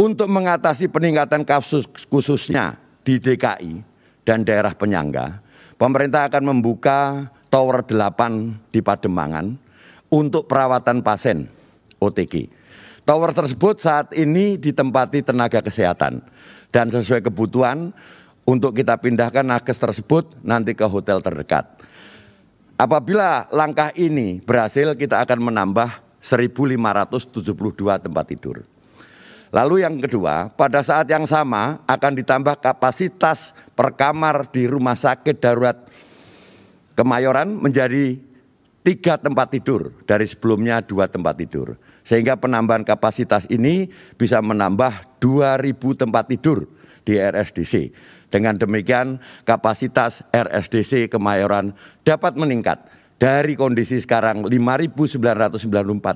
untuk mengatasi peningkatan kasus khususnya di DKI dan daerah penyangga, pemerintah akan membuka tower 8 di Pademangan untuk perawatan pasien OTG. Tower tersebut saat ini ditempati tenaga kesehatan dan sesuai kebutuhan untuk kita pindahkan nakes tersebut nanti ke hotel terdekat. Apabila langkah ini berhasil kita akan menambah 1572 tempat tidur. Lalu yang kedua, pada saat yang sama akan ditambah kapasitas per kamar di rumah sakit darurat Kemayoran menjadi tiga tempat tidur dari sebelumnya dua tempat tidur. Sehingga penambahan kapasitas ini bisa menambah 2.000 tempat tidur di RSDC. Dengan demikian kapasitas RSDC Kemayoran dapat meningkat dari kondisi sekarang 5.994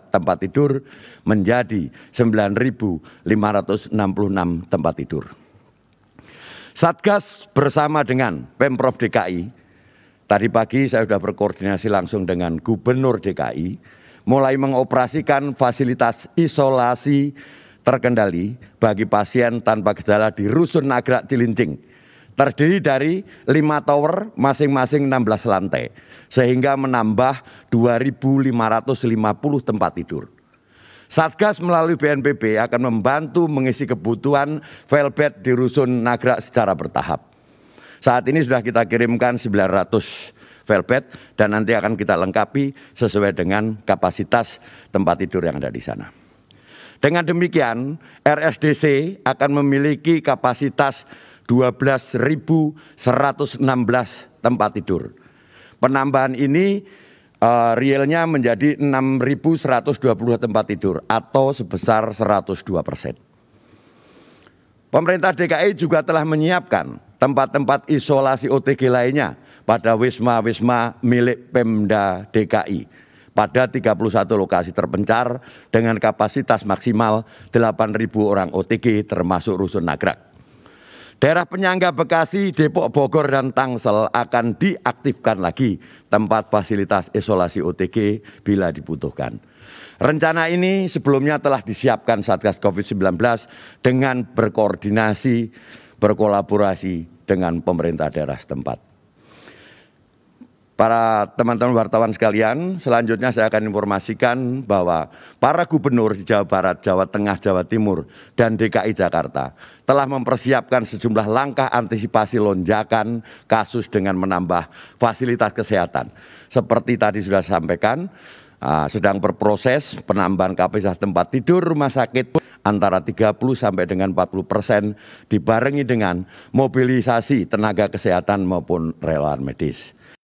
tempat tidur menjadi 9.566 tempat tidur. Satgas bersama dengan Pemprov DKI, tadi pagi saya sudah berkoordinasi langsung dengan Gubernur DKI, mulai mengoperasikan fasilitas isolasi terkendali bagi pasien tanpa gejala di Rusun Nagrak Cilincing Terdiri dari 5 tower masing-masing 16 lantai. Sehingga menambah 2.550 tempat tidur. Satgas melalui BNPB akan membantu mengisi kebutuhan velvet di Rusun Nagrak secara bertahap. Saat ini sudah kita kirimkan 900 velvet dan nanti akan kita lengkapi sesuai dengan kapasitas tempat tidur yang ada di sana. Dengan demikian, RSDC akan memiliki kapasitas 12.116 tempat tidur. Penambahan ini uh, realnya menjadi 6.120 tempat tidur atau sebesar 102 persen. Pemerintah DKI juga telah menyiapkan tempat-tempat isolasi OTG lainnya pada wisma-wisma milik Pemda DKI pada 31 lokasi terpencar dengan kapasitas maksimal 8.000 orang OTG termasuk Rusun Nagrak. Daerah penyangga Bekasi, Depok, Bogor, dan Tangsel akan diaktifkan lagi tempat fasilitas isolasi OTG bila dibutuhkan. Rencana ini sebelumnya telah disiapkan Satgas COVID-19 dengan berkoordinasi, berkolaborasi dengan pemerintah daerah setempat para teman-teman wartawan sekalian, selanjutnya saya akan informasikan bahwa para gubernur di Jawa Barat, Jawa Tengah, Jawa Timur, dan DKI Jakarta telah mempersiapkan sejumlah langkah antisipasi lonjakan kasus dengan menambah fasilitas kesehatan. Seperti tadi sudah sampaikan, ah, sedang berproses penambahan kapasitas tempat tidur rumah sakit antara 30 sampai dengan 40 persen dibarengi dengan mobilisasi tenaga kesehatan maupun relawan medis.